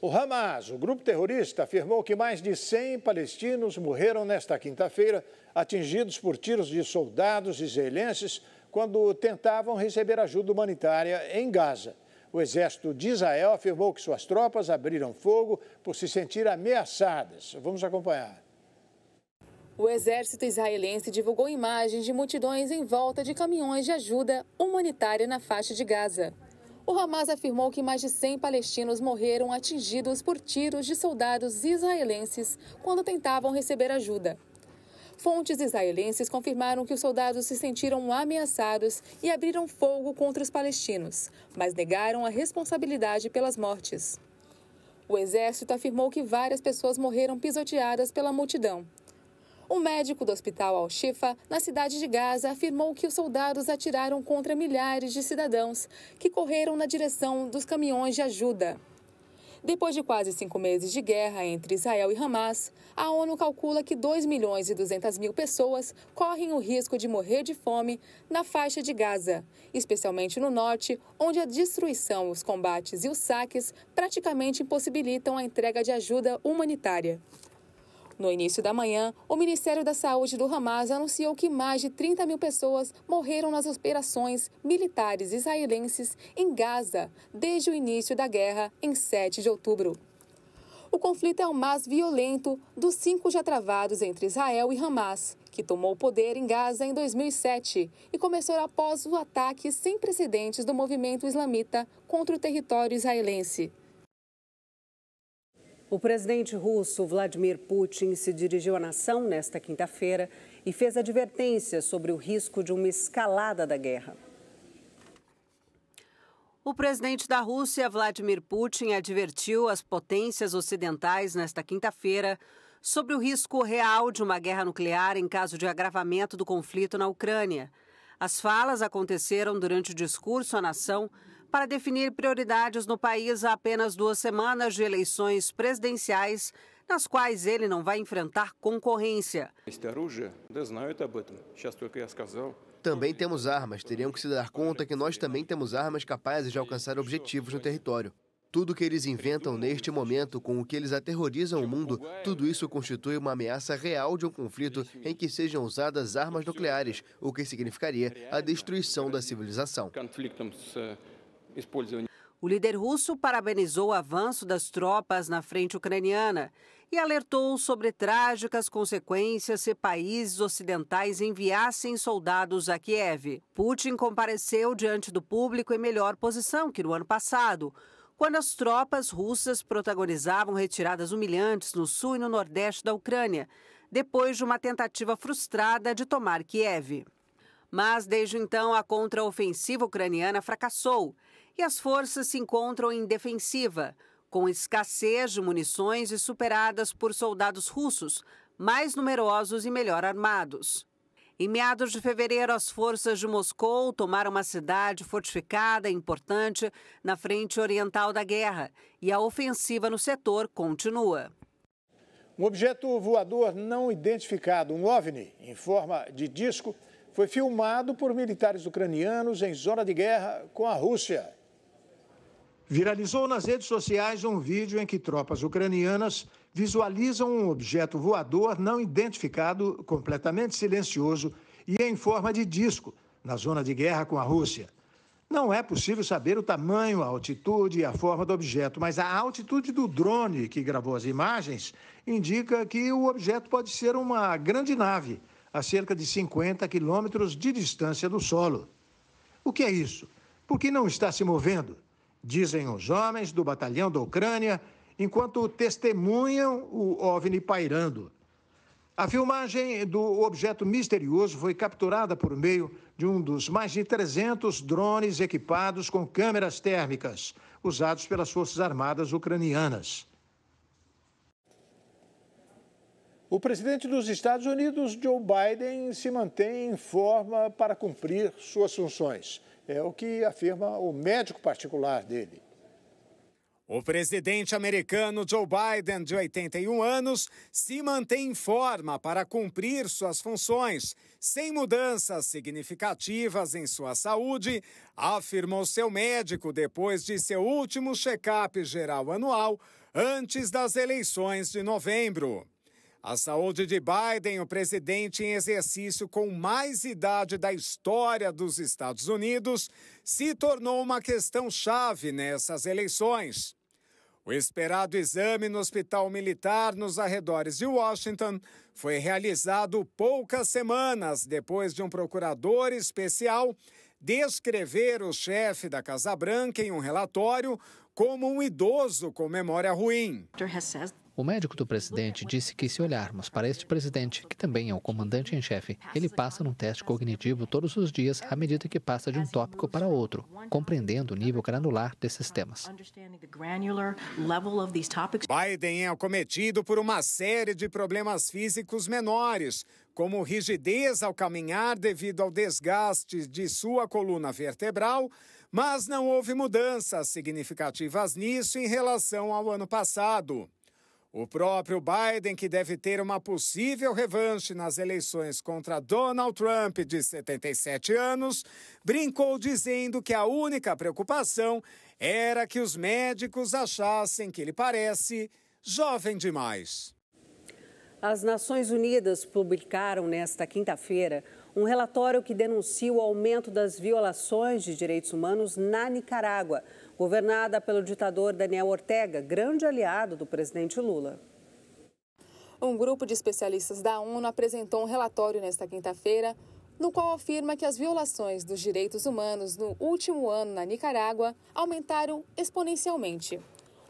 O Hamas, o grupo terrorista, afirmou que mais de 100 palestinos morreram nesta quinta-feira, atingidos por tiros de soldados israelenses quando tentavam receber ajuda humanitária em Gaza. O exército de Israel afirmou que suas tropas abriram fogo por se sentir ameaçadas. Vamos acompanhar. O exército israelense divulgou imagens de multidões em volta de caminhões de ajuda humanitária na faixa de Gaza. O Hamas afirmou que mais de 100 palestinos morreram atingidos por tiros de soldados israelenses quando tentavam receber ajuda. Fontes israelenses confirmaram que os soldados se sentiram ameaçados e abriram fogo contra os palestinos, mas negaram a responsabilidade pelas mortes. O exército afirmou que várias pessoas morreram pisoteadas pela multidão. Um médico do hospital Al-Shifa, na cidade de Gaza, afirmou que os soldados atiraram contra milhares de cidadãos que correram na direção dos caminhões de ajuda. Depois de quase cinco meses de guerra entre Israel e Hamas, a ONU calcula que 2 milhões e 200 mil pessoas correm o risco de morrer de fome na faixa de Gaza, especialmente no norte, onde a destruição, os combates e os saques praticamente impossibilitam a entrega de ajuda humanitária. No início da manhã, o Ministério da Saúde do Hamas anunciou que mais de 30 mil pessoas morreram nas operações militares israelenses em Gaza desde o início da guerra em 7 de outubro. O conflito é o mais violento dos cinco já travados entre Israel e Hamas, que tomou o poder em Gaza em 2007 e começou após o ataque sem precedentes do movimento islamita contra o território israelense. O presidente russo Vladimir Putin se dirigiu à nação nesta quinta-feira e fez advertência sobre o risco de uma escalada da guerra. O presidente da Rússia, Vladimir Putin, advertiu as potências ocidentais nesta quinta-feira sobre o risco real de uma guerra nuclear em caso de agravamento do conflito na Ucrânia. As falas aconteceram durante o discurso à nação para definir prioridades no país há apenas duas semanas de eleições presidenciais, nas quais ele não vai enfrentar concorrência. Também temos armas, teriam que se dar conta que nós também temos armas capazes de alcançar objetivos no território. Tudo que eles inventam neste momento, com o que eles aterrorizam o mundo, tudo isso constitui uma ameaça real de um conflito em que sejam usadas armas nucleares, o que significaria a destruição da civilização. O líder russo parabenizou o avanço das tropas na frente ucraniana e alertou sobre trágicas consequências se países ocidentais enviassem soldados a Kiev. Putin compareceu diante do público em melhor posição que no ano passado, quando as tropas russas protagonizavam retiradas humilhantes no sul e no nordeste da Ucrânia, depois de uma tentativa frustrada de tomar Kiev. Mas desde então a contraofensiva ucraniana fracassou e as forças se encontram em defensiva, com escassez de munições e superadas por soldados russos, mais numerosos e melhor armados. Em meados de fevereiro, as forças de Moscou tomaram uma cidade fortificada e importante na frente oriental da guerra, e a ofensiva no setor continua. Um objeto voador não identificado, um OVNI, em forma de disco, foi filmado por militares ucranianos em zona de guerra com a Rússia. Viralizou nas redes sociais um vídeo em que tropas ucranianas visualizam um objeto voador não identificado, completamente silencioso e em forma de disco, na zona de guerra com a Rússia. Não é possível saber o tamanho, a altitude e a forma do objeto, mas a altitude do drone que gravou as imagens indica que o objeto pode ser uma grande nave, a cerca de 50 quilômetros de distância do solo. O que é isso? Por que não está se movendo? dizem os homens do batalhão da Ucrânia, enquanto testemunham o OVNI pairando. A filmagem do objeto misterioso foi capturada por meio de um dos mais de 300 drones equipados com câmeras térmicas, usados pelas Forças Armadas ucranianas. O presidente dos Estados Unidos, Joe Biden, se mantém em forma para cumprir suas funções. É o que afirma o médico particular dele. O presidente americano Joe Biden, de 81 anos, se mantém em forma para cumprir suas funções, sem mudanças significativas em sua saúde, afirmou seu médico depois de seu último check-up geral anual, antes das eleições de novembro. A saúde de Biden, o presidente em exercício com mais idade da história dos Estados Unidos, se tornou uma questão chave nessas eleições. O esperado exame no Hospital Militar nos arredores de Washington foi realizado poucas semanas depois de um procurador especial descrever o chefe da Casa Branca em um relatório como um idoso com memória ruim. O médico do presidente disse que se olharmos para este presidente, que também é o comandante em chefe, ele passa num teste cognitivo todos os dias à medida que passa de um tópico para outro, compreendendo o nível granular desses temas. Biden é acometido por uma série de problemas físicos menores, como rigidez ao caminhar devido ao desgaste de sua coluna vertebral, mas não houve mudanças significativas nisso em relação ao ano passado. O próprio Biden, que deve ter uma possível revanche nas eleições contra Donald Trump, de 77 anos, brincou dizendo que a única preocupação era que os médicos achassem que ele parece jovem demais. As Nações Unidas publicaram nesta quinta-feira um relatório que denuncia o aumento das violações de direitos humanos na Nicarágua governada pelo ditador Daniel Ortega, grande aliado do presidente Lula. Um grupo de especialistas da ONU apresentou um relatório nesta quinta-feira, no qual afirma que as violações dos direitos humanos no último ano na Nicarágua aumentaram exponencialmente.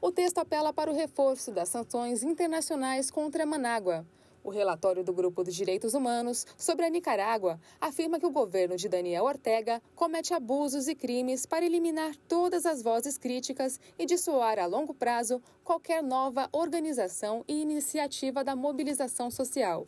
O texto apela para o reforço das sanções internacionais contra Manágua, o relatório do Grupo de Direitos Humanos sobre a Nicarágua afirma que o governo de Daniel Ortega comete abusos e crimes para eliminar todas as vozes críticas e dissuar a longo prazo qualquer nova organização e iniciativa da mobilização social.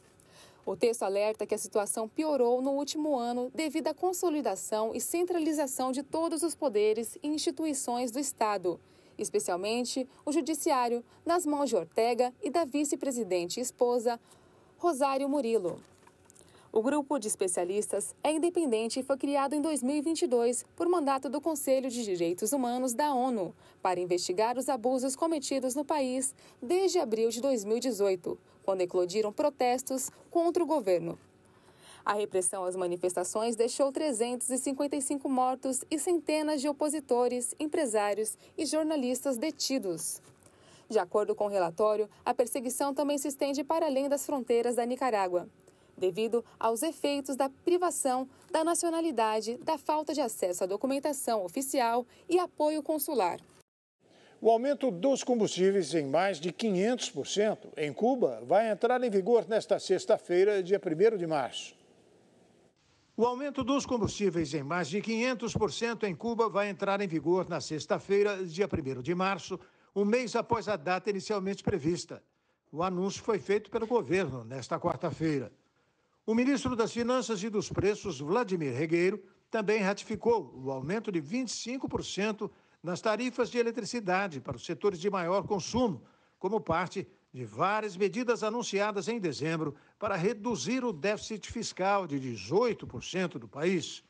O texto alerta que a situação piorou no último ano devido à consolidação e centralização de todos os poderes e instituições do Estado, especialmente o Judiciário, nas mãos de Ortega e da vice-presidente esposa Rosário Murilo. O grupo de especialistas é independente e foi criado em 2022 por mandato do Conselho de Direitos Humanos da ONU para investigar os abusos cometidos no país desde abril de 2018, quando eclodiram protestos contra o governo. A repressão às manifestações deixou 355 mortos e centenas de opositores, empresários e jornalistas detidos. De acordo com o relatório, a perseguição também se estende para além das fronteiras da Nicarágua, devido aos efeitos da privação da nacionalidade, da falta de acesso à documentação oficial e apoio consular. O aumento dos combustíveis em mais de 500% em Cuba vai entrar em vigor nesta sexta-feira, dia 1 de março. O aumento dos combustíveis em mais de 500% em Cuba vai entrar em vigor na sexta-feira, dia 1 de março, um mês após a data inicialmente prevista. O anúncio foi feito pelo governo nesta quarta-feira. O ministro das Finanças e dos Preços, Vladimir Regueiro, também ratificou o aumento de 25% nas tarifas de eletricidade para os setores de maior consumo, como parte de várias medidas anunciadas em dezembro para reduzir o déficit fiscal de 18% do país.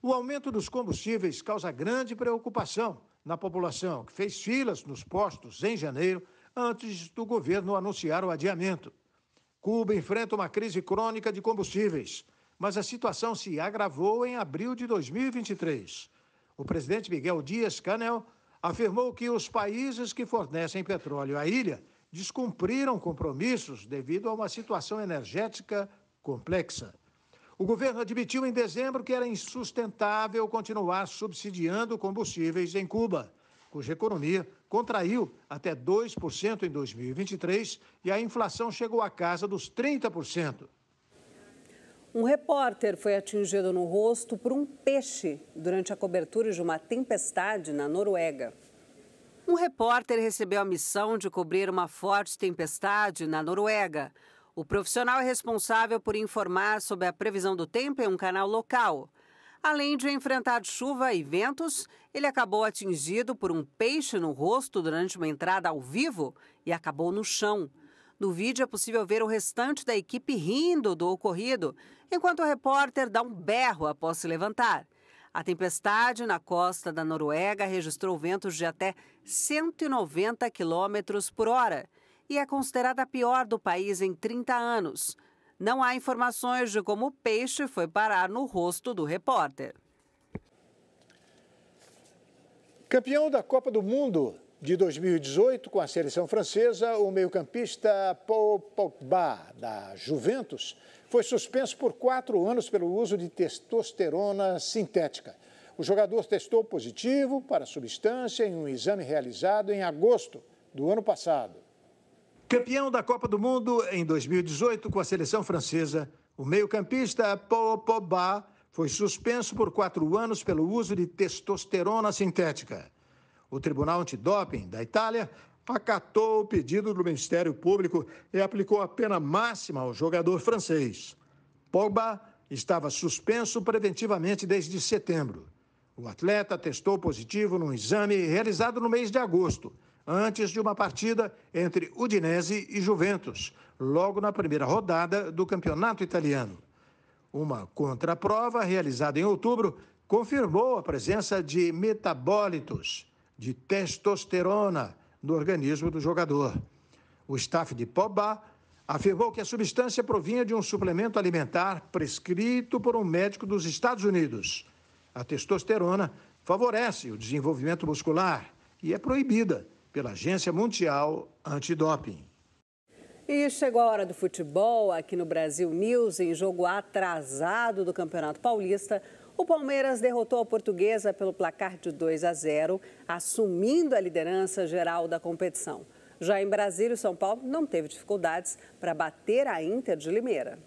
O aumento dos combustíveis causa grande preocupação na população, que fez filas nos postos em janeiro, antes do governo anunciar o adiamento. Cuba enfrenta uma crise crônica de combustíveis, mas a situação se agravou em abril de 2023. O presidente Miguel Dias Canel afirmou que os países que fornecem petróleo à ilha descumpriram compromissos devido a uma situação energética complexa. O governo admitiu em dezembro que era insustentável continuar subsidiando combustíveis em Cuba, cuja economia contraiu até 2% em 2023 e a inflação chegou à casa dos 30%. Um repórter foi atingido no rosto por um peixe durante a cobertura de uma tempestade na Noruega. Um repórter recebeu a missão de cobrir uma forte tempestade na Noruega. O profissional é responsável por informar sobre a previsão do tempo em um canal local. Além de enfrentar chuva e ventos, ele acabou atingido por um peixe no rosto durante uma entrada ao vivo e acabou no chão. No vídeo é possível ver o restante da equipe rindo do ocorrido, enquanto o repórter dá um berro após se levantar. A tempestade na costa da Noruega registrou ventos de até 190 quilômetros por hora e é considerada a pior do país em 30 anos. Não há informações de como o peixe foi parar no rosto do repórter. Campeão da Copa do Mundo de 2018 com a seleção francesa, o meio-campista Paul Pogba, da Juventus, foi suspenso por quatro anos pelo uso de testosterona sintética. O jogador testou positivo para a substância em um exame realizado em agosto do ano passado. Campeão da Copa do Mundo em 2018 com a seleção francesa, o meio-campista Paul Pogba foi suspenso por quatro anos pelo uso de testosterona sintética. O Tribunal Antidoping da Itália acatou o pedido do Ministério Público e aplicou a pena máxima ao jogador francês. Pogba estava suspenso preventivamente desde setembro. O atleta testou positivo num exame realizado no mês de agosto antes de uma partida entre Udinese e Juventus, logo na primeira rodada do campeonato italiano. Uma contraprova realizada em outubro confirmou a presença de metabólitos de testosterona no organismo do jogador. O staff de Pogba afirmou que a substância provinha de um suplemento alimentar prescrito por um médico dos Estados Unidos. A testosterona favorece o desenvolvimento muscular e é proibida pela Agência Mundial Antidoping. E chegou a hora do futebol aqui no Brasil News, em jogo atrasado do Campeonato Paulista. O Palmeiras derrotou a portuguesa pelo placar de 2 a 0, assumindo a liderança geral da competição. Já em Brasília, o São Paulo não teve dificuldades para bater a Inter de Limeira.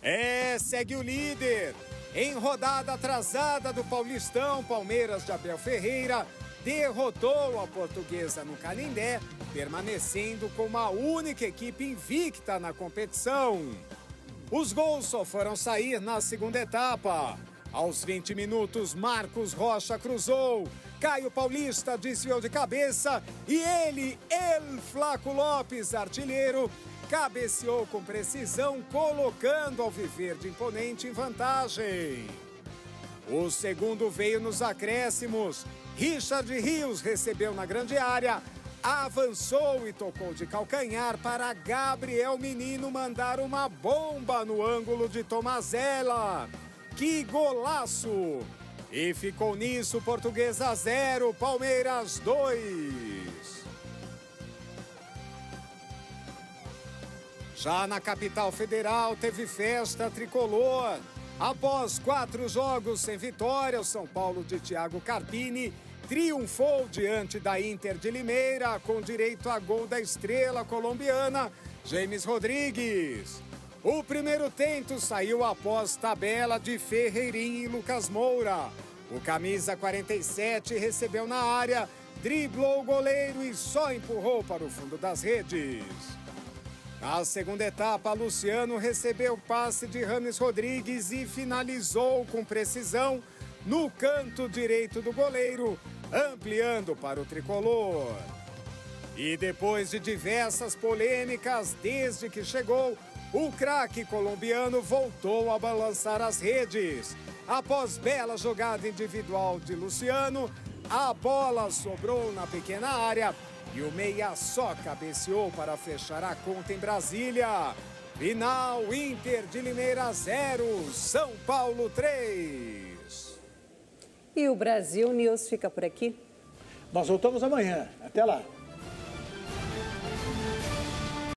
É, segue o líder. Em rodada atrasada do Paulistão, Palmeiras de Abel Ferreira derrotou a portuguesa no Canindé, permanecendo como a única equipe invicta na competição. Os gols só foram sair na segunda etapa. Aos 20 minutos, Marcos Rocha cruzou, Caio Paulista desviou de cabeça e ele, El Flaco Lopes, artilheiro, cabeceou com precisão, colocando Viver de imponente em vantagem. O segundo veio nos acréscimos, Richard Rios recebeu na grande área, avançou e tocou de calcanhar para Gabriel Menino mandar uma bomba no ângulo de Tomazella. Que golaço! E ficou nisso, Portuguesa 0, Palmeiras 2. Já na capital federal teve festa tricolor. Após quatro jogos sem vitória, o São Paulo de Thiago Carpini triunfou diante da Inter de Limeira com direito a gol da estrela colombiana James Rodrigues. O primeiro tento saiu após tabela de Ferreirinho e Lucas Moura. O camisa 47 recebeu na área, driblou o goleiro e só empurrou para o fundo das redes. A segunda etapa, Luciano recebeu o passe de Rames Rodrigues e finalizou com precisão no canto direito do goleiro, ampliando para o tricolor. E depois de diversas polêmicas desde que chegou, o craque colombiano voltou a balançar as redes. Após bela jogada individual de Luciano, a bola sobrou na pequena área e o meia só cabeceou para fechar a conta em Brasília. Final Inter de Limeira 0, São Paulo 3. E o Brasil News fica por aqui. Nós voltamos amanhã. Até lá.